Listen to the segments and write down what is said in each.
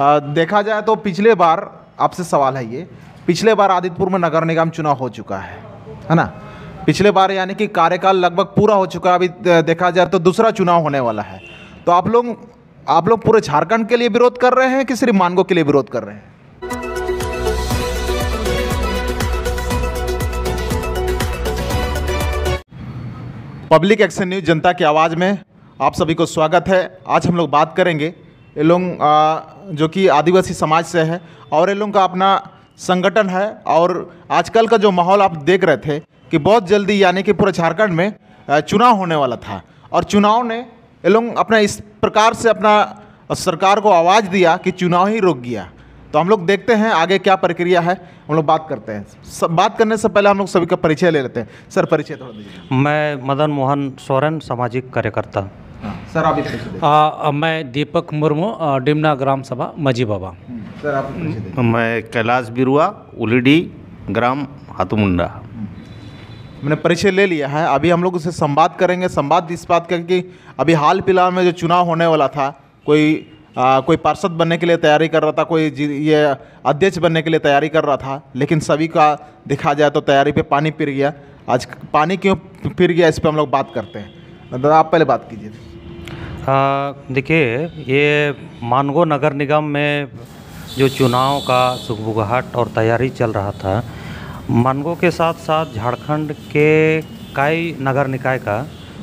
देखा जाए तो पिछले बार आपसे सवाल है ये पिछले बार आदित्यपुर में नगर निगम चुनाव हो चुका है है ना पिछले बार यानी कि कार्यकाल लगभग पूरा हो चुका है अभी देखा जाए तो दूसरा चुनाव होने वाला है तो आप लोग आप लोग पूरे झारखंड के लिए विरोध कर रहे हैं कि सिर्फ मानगो के लिए विरोध कर रहे हैं पब्लिक एक्शन न्यूज जनता की आवाज़ में आप सभी को स्वागत है आज हम लोग बात करेंगे ये लोग जो कि आदिवासी समाज से है और ये लोग का अपना संगठन है और आजकल का जो माहौल आप देख रहे थे कि बहुत जल्दी यानी कि पूरे झारखंड में चुनाव होने वाला था और चुनाव ने ये लोग अपना इस प्रकार से अपना सरकार को आवाज़ दिया कि चुनाव ही रोक गया तो हम लोग देखते हैं आगे क्या प्रक्रिया है हम लोग बात करते हैं सब बात करने से पहले हम लोग सभी का परिचय ले लेते हैं सर परिचय थोड़ा दीजिए मैं मदन मोहन सोरेन सामाजिक कार्यकर्ता सर आप आ, मैं दीपक मुर्मू डिमना ग्राम सभा मजी बाबा हम्म, सर आप हम्म, मैं कैलाश बिरुआ उलीडी ग्राम हतमुंडा मैंने परिचय ले लिया है अभी हम लोग उसे संवाद करेंगे संवाद इस बात का कि अभी हाल फिलहाल में जो चुनाव होने वाला था कोई आ, कोई पार्षद बनने के लिए तैयारी कर रहा था कोई ये अध्यक्ष बनने के लिए तैयारी कर रहा था लेकिन सभी का देखा जाए तो तैयारी पे पानी फिर गया आज पानी क्यों फिर गया इस पर हम लोग बात करते हैं दादा मतलब आप पहले बात कीजिए देखिए ये मानगो नगर निगम में जो चुनाव का सुखबुगाहट और तैयारी चल रहा था मानगो के साथ साथ झारखंड के कई नगर निकाय का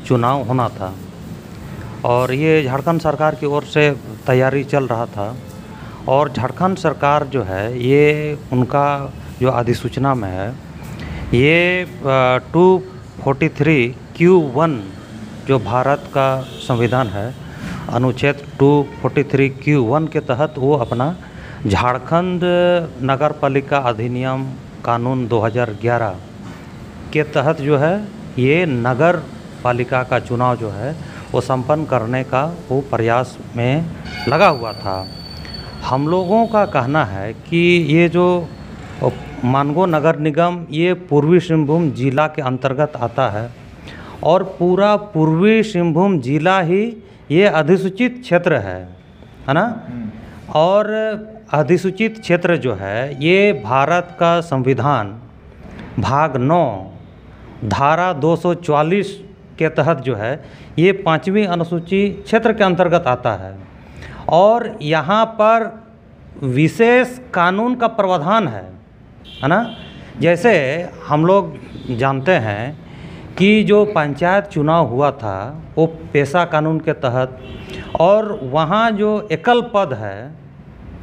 चुनाव होना था और ये झारखंड सरकार की ओर से तैयारी चल रहा था और झारखंड सरकार जो है ये उनका जो अधिसूचना में है ये two forty three Q one जो भारत का संविधान है अनुच्छेद 243 क्यू वन के तहत वो अपना झारखंड नगर पालिका अधिनियम कानून 2011 के तहत जो है ये नगर पालिका का चुनाव जो है वो संपन्न करने का वो प्रयास में लगा हुआ था हम लोगों का कहना है कि ये जो मानगो नगर निगम ये पूर्वी सिंहभूम जिला के अंतर्गत आता है और पूरा पूर्वी सिंहभूम जिला ही ये अधिसूचित क्षेत्र है है ना हम्म। और अधिसूचित क्षेत्र जो है ये भारत का संविधान भाग नौ धारा 244 के तहत जो है ये पाँचवीं अनुसूची क्षेत्र के अंतर्गत आता है और यहाँ पर विशेष कानून का प्रावधान है है ना जैसे हम लोग जानते हैं कि जो पंचायत चुनाव हुआ था वो पेशा कानून के तहत और वहाँ जो एकल पद है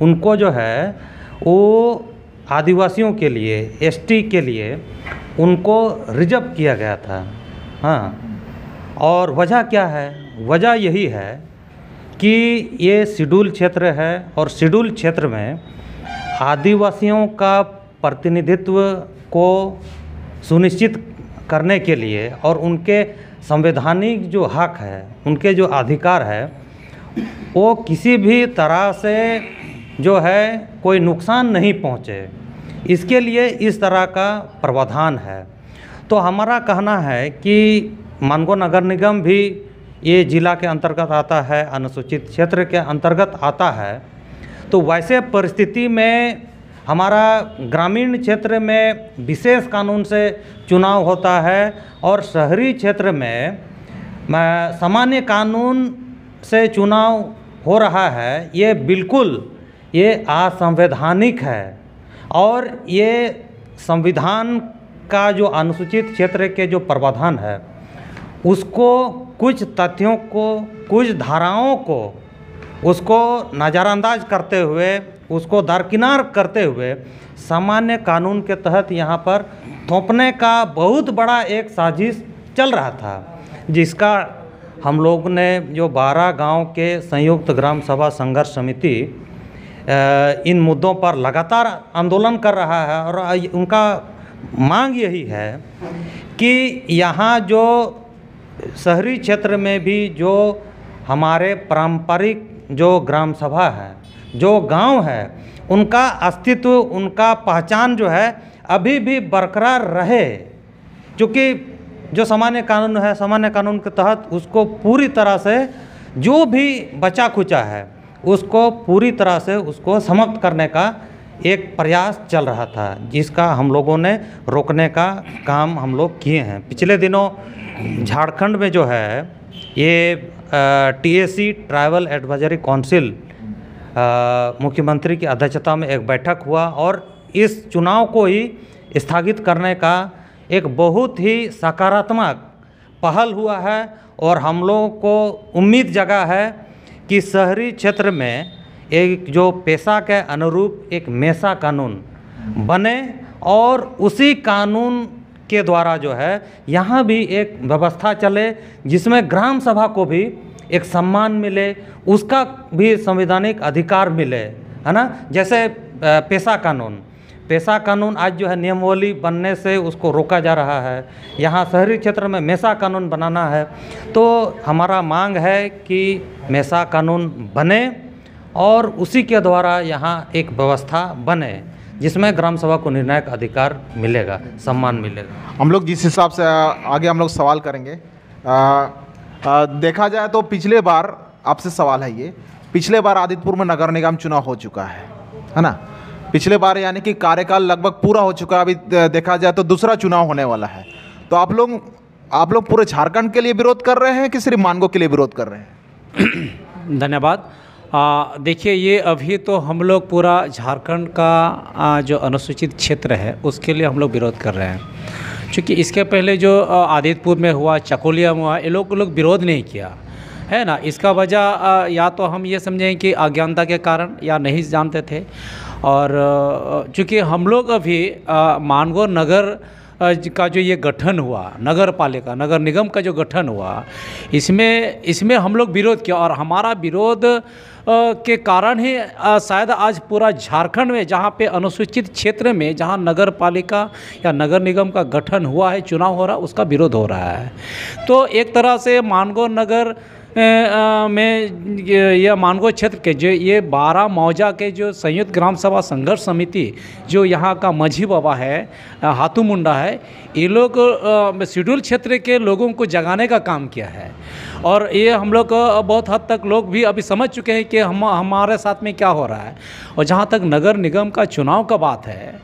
उनको जो है वो आदिवासियों के लिए एसटी के लिए उनको रिजर्व किया गया था हाँ और वजह क्या है वजह यही है कि ये शेड्यूल क्षेत्र है और शेड्यूल क्षेत्र में आदिवासियों का प्रतिनिधित्व को सुनिश्चित करने के लिए और उनके संवैधानिक जो हक है उनके जो अधिकार है वो किसी भी तरह से जो है कोई नुकसान नहीं पहुँचे इसके लिए इस तरह का प्रावधान है तो हमारा कहना है कि मानगो नगर निगम भी ये जिला के अंतर्गत आता है अनुसूचित क्षेत्र के अंतर्गत आता है तो वैसे परिस्थिति में हमारा ग्रामीण क्षेत्र में विशेष कानून से चुनाव होता है और शहरी क्षेत्र में सामान्य कानून से चुनाव हो रहा है ये बिल्कुल ये असंवैधानिक है और ये संविधान का जो अनुसूचित क्षेत्र के जो प्रावधान है उसको कुछ तथ्यों को कुछ धाराओं को उसको नज़रअंदाज करते हुए उसको दरकिनार करते हुए सामान्य कानून के तहत यहाँ पर थोपने का बहुत बड़ा एक साजिश चल रहा था जिसका हम लोग ने जो बारह गांव के संयुक्त ग्राम सभा संघर्ष समिति इन मुद्दों पर लगातार आंदोलन कर रहा है और उनका मांग यही है कि यहाँ जो शहरी क्षेत्र में भी जो हमारे पारंपरिक जो ग्राम सभा है जो गांव है उनका अस्तित्व उनका पहचान जो है अभी भी बरकरार रहे क्योंकि जो सामान्य कानून है सामान्य कानून के तहत उसको पूरी तरह से जो भी बचा खुचा है उसको पूरी तरह से उसको समाप्त करने का एक प्रयास चल रहा था जिसका हम लोगों ने रोकने का काम हम लोग किए हैं पिछले दिनों झारखंड में जो है ये टीएसी ट्राइबल एडवाइजरी काउंसिल मुख्यमंत्री की अध्यक्षता में एक बैठक हुआ और इस चुनाव को ही स्थगित करने का एक बहुत ही सकारात्मक पहल हुआ है और हम लोगों को उम्मीद जगा है कि शहरी क्षेत्र में एक जो पेशा के अनुरूप एक मेसा कानून बने और उसी कानून के द्वारा जो है यहाँ भी एक व्यवस्था चले जिसमें ग्राम सभा को भी एक सम्मान मिले उसका भी संवैधानिक अधिकार मिले है ना जैसे पेशा कानून पेशा कानून आज जो है नियमावली बनने से उसको रोका जा रहा है यहाँ शहरी क्षेत्र में मेसा कानून बनाना है तो हमारा मांग है कि मेसा कानून बने और उसी के द्वारा यहाँ एक व्यवस्था बने जिसमें ग्राम सभा को निर्णायक अधिकार मिलेगा सम्मान मिलेगा हम लोग जिस हिसाब से आगे हम लोग सवाल करेंगे आ, देखा जाए तो पिछले बार आपसे सवाल है ये पिछले बार आदित्यपुर में नगर निगम चुनाव हो चुका है है ना पिछले बार यानी कि कार्यकाल लगभग पूरा हो चुका है अभी देखा जाए तो दूसरा चुनाव होने वाला है तो आप लोग आप लोग पूरे झारखंड के लिए विरोध कर रहे हैं कि सिर्फ मानगो के लिए विरोध कर रहे हैं धन्यवाद देखिए ये अभी तो हम लोग पूरा झारखंड का आ, जो अनुसूचित क्षेत्र है उसके लिए हम लोग विरोध कर रहे हैं चूँकि इसके पहले जो आदितपुर में हुआ चकोलिया में हुआ ये लोग लोग विरोध नहीं किया है ना इसका वजह या तो हम ये समझें कि अज्ञानता के कारण या नहीं जानते थे और चूँकि हम लोग अभी मानगो नगर का जो ये गठन हुआ नगर पालिका नगर निगम का जो गठन हुआ इसमें इसमें हम लोग विरोध किया और हमारा विरोध के कारण ही शायद आज पूरा झारखंड में जहाँ पे अनुसूचित क्षेत्र में जहाँ नगर पालिका या नगर निगम का गठन हुआ है चुनाव हो रहा है उसका विरोध हो रहा है तो एक तरह से मानगो नगर में यह मानगो क्षेत्र के जो ये बारह मौजा के जो संयुक्त ग्राम सभा संघर्ष समिति जो यहाँ का मझी बाबा है हाथू मुंडा है ये लोग शेड्यूल क्षेत्र के लोगों को जगाने का काम किया है और ये हम लोग बहुत हद तक लोग भी अभी समझ चुके हैं कि हम हमारे साथ में क्या हो रहा है और जहाँ तक नगर निगम का चुनाव का बात है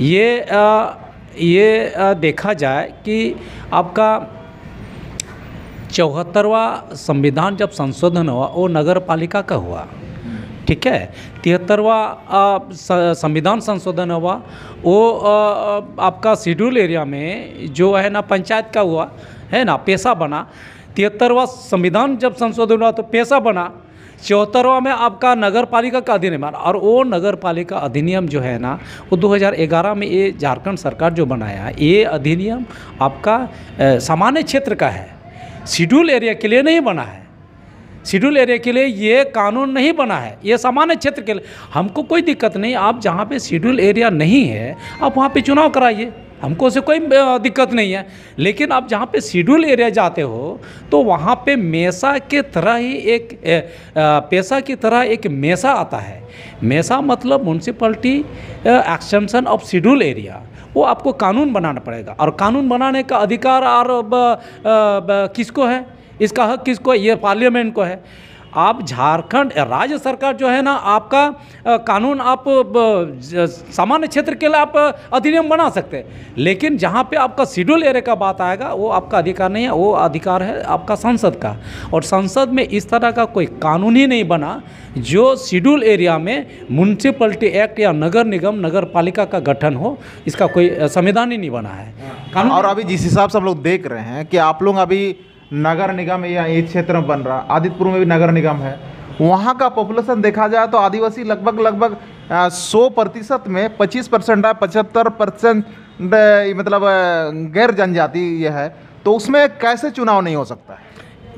ये ये देखा जाए कि आपका चौहत्तरवा संविधान जब संशोधन हुआ वो नगर पालिका का हुआ ठीक है तिहत्तरवा संविधान संशोधन हुआ वो आ, आपका शेड्यूल एरिया में जो है ना पंचायत का हुआ है ना पेशा बना तिहत्तरवा संविधान जब संशोधन हुआ तो पेशा बना चौहत्तरवा में आपका नगर पालिका का अधिनियम और वो नगर पालिका अधिनियम जो है ना वो 2011 में ये झारखंड सरकार जो बनाया ये अधिनियम आपका सामान्य क्षेत्र का है शेड्यूल एरिया के लिए नहीं बना है शेड्यूल एरिया के लिए ये कानून नहीं बना है ये सामान्य क्षेत्र के लिए हमको कोई दिक्कत नहीं आप जहाँ पे शेड्यूल एरिया नहीं है आप वहाँ पे चुनाव कराइए हमको उसे कोई दिक्कत नहीं है लेकिन आप जहाँ पे शेड्यूल एरिया जाते हो तो वहाँ पे मेसा के तरह ही एक पेशा की तरह एक मेसा आता है मेसा मतलब municipality extension of schedule area वो आपको कानून बनाना पड़ेगा और कानून बनाने का अधिकार और किसको है इसका हक किसको है ये पार्लियामेंट को है आप झारखंड राज्य सरकार जो है ना आपका कानून आप सामान्य क्षेत्र के लिए आप अधिनियम बना सकते हैं लेकिन जहाँ पे आपका शेड्यूल एरिया का बात आएगा वो आपका अधिकार नहीं है वो अधिकार है आपका संसद का और संसद में इस तरह का कोई कानून ही नहीं बना जो शेड्यूल एरिया में म्यूनसिपलिटी एक्ट या नगर निगम नगर पालिका का गठन हो इसका कोई संविधान ही नहीं बना है हाँ, और अभी जिस हिसाब से हम लोग देख रहे हैं कि आप लोग अभी नगर निगम या ये क्षेत्र में बन रहा आदित्यपुर में भी नगर निगम है वहाँ का पॉपुलेशन देखा जाए तो आदिवासी लगभग लगभग सौ प्रतिशत में पच्चीस परसेंट है पचहत्तर परसेंट मतलब गैर जनजाति यह है तो उसमें कैसे चुनाव नहीं हो सकता है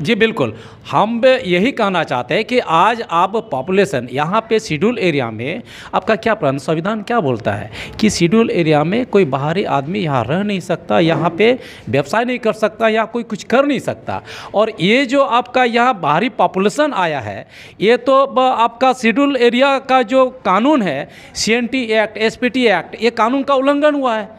जी बिल्कुल हम यही कहना चाहते हैं कि आज आप पॉपुलेशन यहाँ पे शेड्यूल एरिया में आपका क्या प्रण संविधान क्या बोलता है कि शेड्यूल एरिया में कोई बाहरी आदमी यहाँ रह नहीं सकता यहाँ पे व्यवसाय नहीं कर सकता या कोई कुछ कर नहीं सकता और ये जो आपका यहाँ बाहरी पॉपुलेशन आया है ये तो आपका शेड्यूल एरिया का जो कानून है सी एक्ट एस एक्ट ये कानून का उल्लंघन हुआ है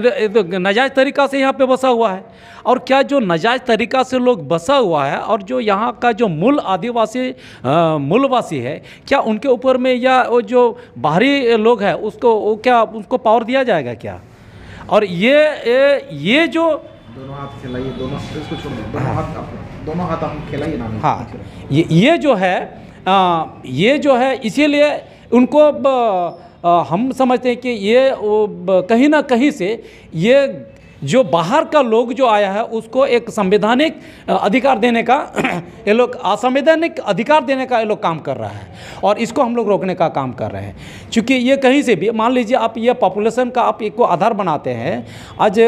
तो तरीक़ा से यहाँ पे बसा हुआ है और क्या जो नजायज़ तरीक़ा से लोग बसा हुआ है और जो यहाँ का जो मूल आदिवासी मूलवासी है क्या उनके ऊपर में या वो जो बाहरी लोग हैं उसको वो क्या उसको पावर दिया जाएगा क्या और ये ये, ये जो दोनों हाथ खिलाइए दोनों दोनों हाथ आप खेलाइए ना हाँ ये ये जो है आ, ये जो है इसीलिए उनको ब, हम समझते हैं कि ये कहीं ना कहीं से ये जो बाहर का लोग जो आया है उसको एक संवैधानिक अधिकार देने का ये लोग असंवैधानिक अधिकार देने का ये लोग काम कर रहा है और इसको हम लोग रोकने का काम कर रहे हैं क्योंकि ये कहीं से भी मान लीजिए आप ये पॉपुलेशन का आप एक को आधार बनाते हैं आज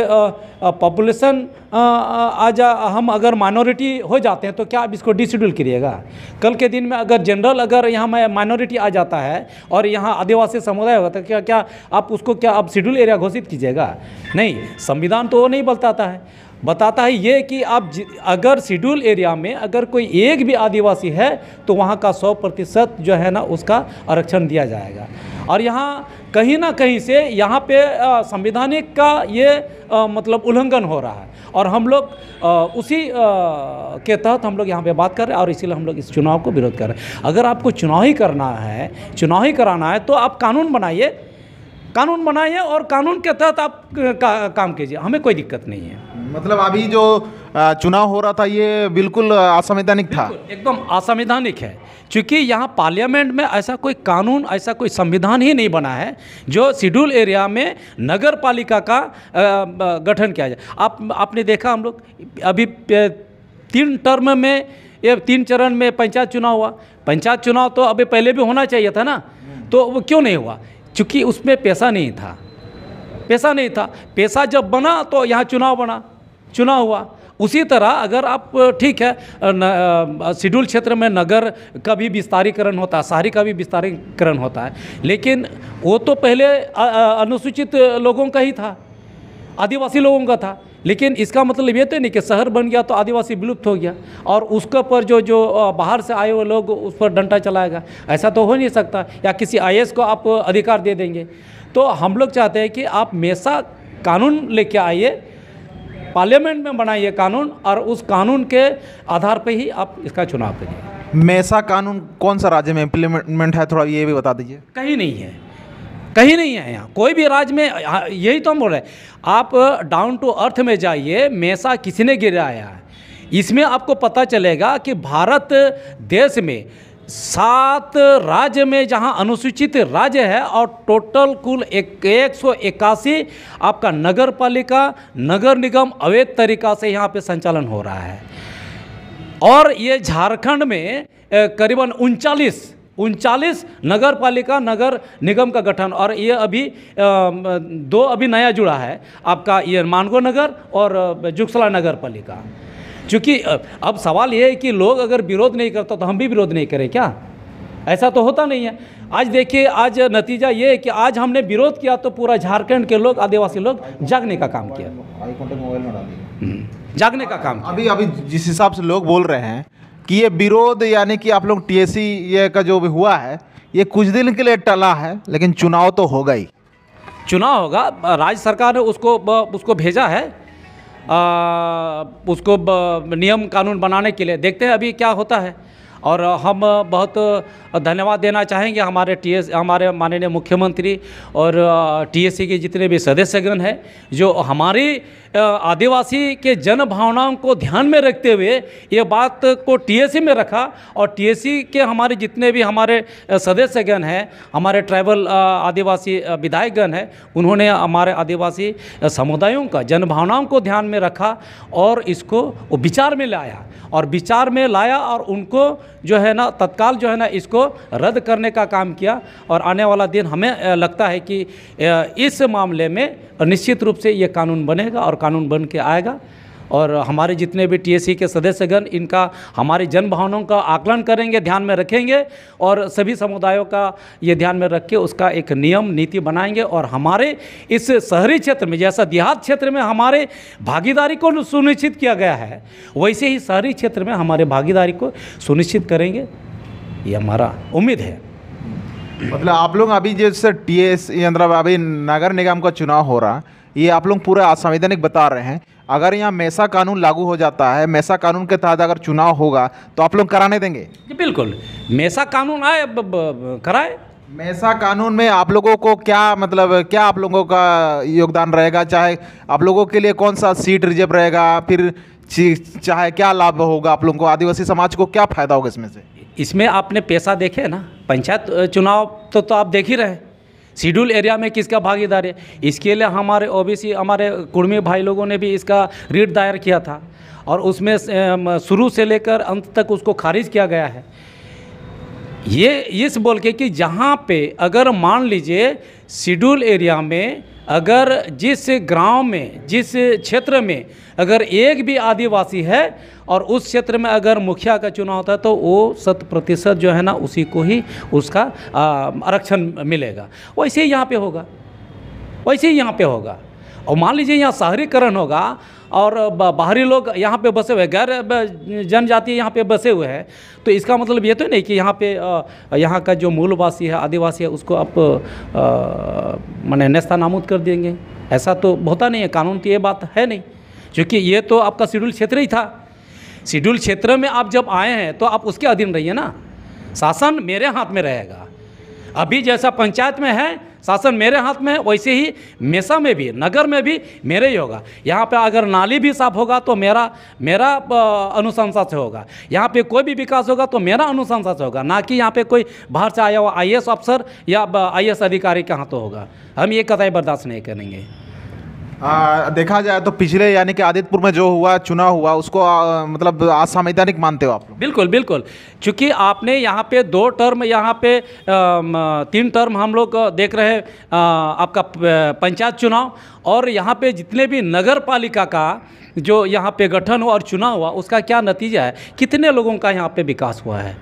पॉपुलेशन आज हम अगर माइनॉरिटी हो जाते हैं तो क्या आप इसको डिसड्यूल करिएगा कल के दिन में अगर जनरल अगर यहाँ में माइनॉरिटी आ जाता है और यहाँ आदिवासी समुदाय होगा है तो क्या क्या आप उसको क्या आप शेड्यूल एरिया घोषित कीजिएगा नहीं संविधान तो वो नहीं बताता है बताता है ये कि आप अगर शेड्यूल एरिया में अगर कोई एक भी आदिवासी है तो वहाँ का सौ प्रतिशत जो है ना उसका आरक्षण दिया जाएगा और यहाँ कहीं ना कहीं से यहाँ पे संविधानिक का ये आ, मतलब उल्लंघन हो रहा है और हम लोग उसी आ, के तहत हम लोग यहाँ पे बात कर रहे हैं और इसीलिए हम लोग इस चुनाव को विरोध कर रहे हैं अगर आपको चुनाव ही करना है चुनाव ही कराना है तो आप कानून बनाइए कानून बनाइए और कानून के तहत आप का, काम कीजिए हमें कोई दिक्कत नहीं है मतलब अभी जो चुनाव हो रहा था ये बिल्कुल असंवैधानिक था एकदम असंवैधानिक है क्योंकि यहाँ पार्लियामेंट में ऐसा कोई कानून ऐसा कोई संविधान ही नहीं बना है जो शेड्यूल एरिया में नगर पालिका का गठन किया जाए आप आपने देखा हम लोग अभी तीन टर्म में ये तीन चरण में पंचायत चुनाव हुआ पंचायत चुनाव तो अभी पहले भी होना चाहिए था ना तो वो क्यों नहीं हुआ चूँकि उसमें पैसा नहीं था पैसा नहीं था पैसा जब बना तो यहाँ चुनाव बना चुनाव हुआ उसी तरह अगर आप ठीक है शेड्यूल क्षेत्र में नगर का भी विस्तारीकरण होता है शहरी का भी विस्तारीकरण होता है लेकिन वो तो पहले अनुसूचित लोगों का ही था आदिवासी लोगों का था लेकिन इसका मतलब ये तो नहीं कि शहर बन गया तो आदिवासी विलुप्त हो गया और उसके पर जो जो बाहर से आए हुए लोग उस पर डंटा चलाएगा ऐसा तो हो नहीं सकता या किसी आई को आप अधिकार दे देंगे तो हम लोग चाहते हैं कि आप मेसा कानून लेके आइए पार्लियामेंट में बनाइए कानून और उस कानून के आधार पर ही आप इसका चुनाव करिए मेसा कानून कौन सा राज्य में इम्प्लीमेंट है थोड़ा ये भी बता दीजिए कहीं नहीं है कहीं नहीं है यहाँ कोई भी राज्य में हाँ, यही तो हम बोल रहे हैं आप डाउन टू अर्थ में जाइए मैसा किसने गिराया है इसमें आपको पता चलेगा कि भारत देश में सात राज्य में जहां अनुसूचित राज्य है और टोटल कुल एक, एक सौ इक्यासी आपका नगर पालिका नगर निगम अवैध तरीका से यहां पे संचालन हो रहा है और ये झारखंड में करीबन उनचालीस उनचालीस नगर पालिका नगर निगम का गठन और ये अभी दो अभी नया जुड़ा है आपका ये मानगो नगर और जुगसला नगर पालिका चूँकि अब सवाल ये है कि लोग अगर विरोध नहीं करता तो हम भी विरोध नहीं करें क्या ऐसा तो होता नहीं है आज देखिए आज नतीजा ये है कि आज हमने विरोध किया तो पूरा झारखंड के लोग आदिवासी लोग जागने का काम किया हम्म, जागने का काम अभी अभी जिस हिसाब से लोग बोल रहे हैं कि ये विरोध यानी कि आप लोग टीएसी e ये का जो भी हुआ है ये कुछ दिन के लिए टला है लेकिन चुनाव तो होगा ही चुनाव होगा राज्य सरकार ने उसको उसको भेजा है आ, उसको नियम कानून बनाने के लिए देखते हैं अभी क्या होता है और हम बहुत धन्यवाद देना चाहेंगे हमारे टी एस हमारे माननीय मुख्यमंत्री और टीएससी e के जितने भी सदस्यगण हैं जो हमारी आदिवासी के जन भावनाओं को ध्यान में रखते हुए ये बात को टीएसी में रखा और टीएसी के हमारे जितने भी हमारे सदस्यगण हैं हमारे ट्राइबल आदिवासी विधायकगण हैं उन्होंने हमारे आदिवासी समुदायों का जन भावनाओं को ध्यान में रखा और इसको विचार में लाया और विचार में लाया और उनको जो है ना तत्काल जो है ना इसको रद्द करने का काम किया और आने वाला दिन हमें लगता है कि इस मामले में निश्चित रूप से ये कानून बनेगा और कानून बन के आएगा और हमारे जितने भी टीएससी के सदस्यगण इनका हमारी जन भावनाओं का आकलन करेंगे ध्यान में रखेंगे और सभी समुदायों का ये ध्यान में रख के उसका एक नियम नीति बनाएंगे और हमारे इस शहरी क्षेत्र में जैसा देहात क्षेत्र में हमारे भागीदारी को सुनिश्चित किया गया है वैसे ही शहरी क्षेत्र में हमारे भागीदारी को सुनिश्चित करेंगे ये हमारा उम्मीद है मतलब आप लोग अभी जैसे टी एस मतलब अभी नगर निगम का चुनाव हो रहा ये आप लोग पूरा असंवैधानिक बता रहे हैं अगर यहाँ मैसा कानून लागू हो जाता है मैसा कानून के तहत अगर चुनाव होगा तो आप लोग कराने देंगे जी बिल्कुल मैसा कानून आए कराए मैसा कानून में आप लोगों को क्या मतलब क्या आप लोगों का योगदान रहेगा चाहे आप लोगों के लिए कौन सा सीट रिजर्व रहेगा फिर चाहे क्या लाभ होगा आप लोगों को आदिवासी समाज को क्या फ़ायदा होगा इसमें से इसमें आपने पैसा देखे ना पंचायत चुनाव तो, तो आप देख ही रहे शेड्यूल एरिया में किसका भागीदार है इसके लिए हमारे ओबीसी हमारे कुर्मी भाई लोगों ने भी इसका रीट दायर किया था और उसमें शुरू से लेकर अंत तक उसको खारिज किया गया है ये इस बोल के कि जहाँ पे अगर मान लीजिए शेड्यूल एरिया में अगर जिस गांव में जिस क्षेत्र में अगर एक भी आदिवासी है और उस क्षेत्र में अगर मुखिया का चुनाव होता है तो वो शत प्रतिशत जो है ना उसी को ही उसका आरक्षण मिलेगा वैसे ही यहाँ पे होगा वैसे ही यहाँ पे होगा और मान लीजिए यहाँ शहरीकरण होगा और बाहरी लोग यहाँ पे बसे हुए गैर जनजाति यहाँ पे बसे हुए हैं तो इसका मतलब ये तो नहीं कि यहाँ पे यहाँ का जो मूलवासी है आदिवासी है उसको आप मैंने नेस्ता नामूद कर देंगे ऐसा तो होता नहीं है कानून की ये बात है नहीं क्योंकि ये तो आपका शेड्यूल क्षेत्र ही था शेड्यूल क्षेत्र में आप जब आए हैं तो आप उसके अधीन रहिए ना शासन मेरे हाथ में रहेगा अभी जैसा पंचायत में है शासन मेरे हाथ में है वैसे ही मेसा में भी नगर में भी मेरे ही होगा यहाँ पे अगर नाली भी साफ होगा तो मेरा मेरा अनुशंसा से होगा यहाँ पे कोई भी विकास होगा तो मेरा अनुशंसा से होगा ना कि यहाँ पे कोई बाहर से आया हुआ आई अफसर या आई अधिकारी के हाथों होगा हम ये कतई बर्दाश्त नहीं करेंगे देखा जाए तो पिछले यानी कि आदित्यपुर में जो हुआ चुनाव हुआ उसको आ, मतलब असंवैधानिक मानते हो आप बिल्कुल बिल्कुल चूँकि आपने यहाँ पे दो टर्म यहाँ पे तीन टर्म हम लोग देख रहे आपका पंचायत चुनाव और यहाँ पे जितने भी नगर पालिका का जो यहाँ पे गठन हुआ और चुनाव हुआ उसका क्या नतीजा है कितने लोगों का यहाँ पे विकास हुआ है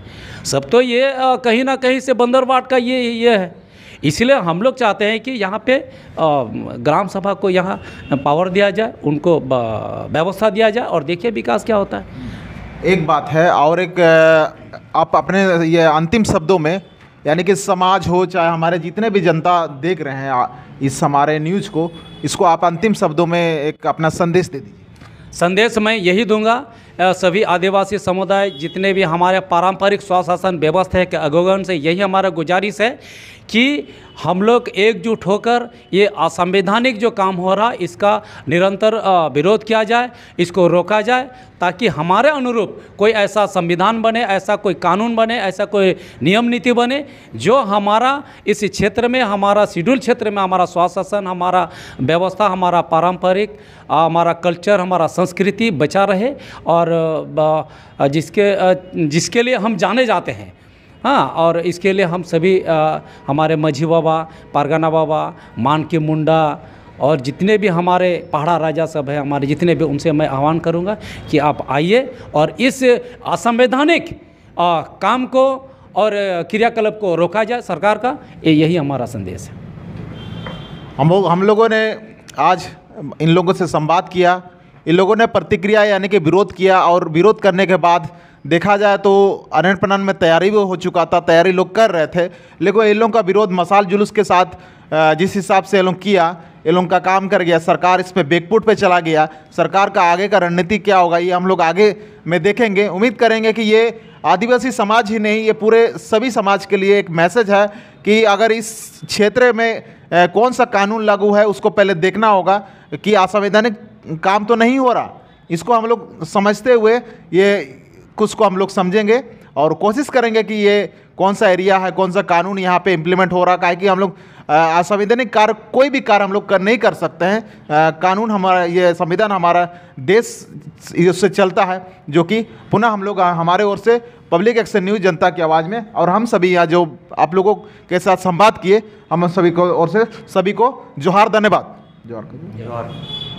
सब तो ये कहीं ना कहीं से बंदरवाट का ये ये है इसलिए हम लोग चाहते हैं कि यहाँ पे ग्राम सभा को यहाँ पावर दिया जाए उनको व्यवस्था दिया जाए और देखिए विकास क्या होता है एक बात है और एक आप अपने ये अंतिम शब्दों में यानी कि समाज हो चाहे हमारे जितने भी जनता देख रहे हैं इस हमारे न्यूज़ को इसको आप अंतिम शब्दों में एक अपना संदेश दे दीजिए संदेश मैं यही दूंगा सभी आदिवासी समुदाय जितने भी हमारे पारंपरिक स्वशासन व्यवस्था के अगोगन से यही हमारा गुजारिश है कि हम लोग एकजुट होकर ये असंवैधानिक जो काम हो रहा है इसका निरंतर विरोध किया जाए इसको रोका जाए ताकि हमारे अनुरूप कोई ऐसा संविधान बने ऐसा कोई कानून बने ऐसा कोई नियम नीति बने जो हमारा इस क्षेत्र में हमारा शेड्यूल क्षेत्र में हमारा स्वशासन हमारा व्यवस्था हमारा पारंपरिक हमारा कल्चर हमारा संस्कृति बचा रहे और जिसके जिसके लिए हम जाने जाते हैं हाँ और इसके लिए हम सभी आ, हमारे मझी बाबा पारगाना बाबा मान के मुंडा और जितने भी हमारे पहाड़ा राजा सब हैं हमारे जितने भी उनसे मैं आह्वान करूँगा कि आप आइए और इस असंवैधानिक काम को और क्रियाकलाप को रोका जाए सरकार का ये यही हमारा संदेश है हम हम लोगों ने आज इन लोगों से संवाद किया इन लोगों ने प्रतिक्रिया यानी कि विरोध किया और विरोध करने के बाद देखा जाए तो अनंत प्रणन में तैयारी भी हो चुका था तैयारी लोग कर रहे थे लेकिन ये लोगों का विरोध मसाल जुलूस के साथ जिस हिसाब से ये लोग किया ये लोग का काम कर गया सरकार इस पर बेकपुट पे चला गया सरकार का आगे का रणनीति क्या होगा ये हम लोग आगे में देखेंगे उम्मीद करेंगे कि ये आदिवासी समाज ही नहीं ये पूरे सभी समाज के लिए एक मैसेज है कि अगर इस क्षेत्र में कौन सा कानून लागू है उसको पहले देखना होगा कि असंवैधानिक काम तो नहीं हो रहा इसको हम लोग समझते हुए ये कुछ को हम लोग समझेंगे और कोशिश करेंगे कि ये कौन सा एरिया है कौन सा कानून यहाँ पे इम्प्लीमेंट हो रहा है कि हम लोग असंवैधानिक कार्य कोई भी कार्य हम लोग कर नहीं कर सकते हैं आ, कानून हमारा ये संविधान हमारा देश इससे चलता है जो कि पुनः हम लोग हमारे ओर से पब्लिक एक्शन न्यूज़ जनता की आवाज़ में और हम सभी यहाँ जो आप लोगों के साथ संवाद किए हम सभी को ओर से सभी को जोहार धन्यवाद जोहार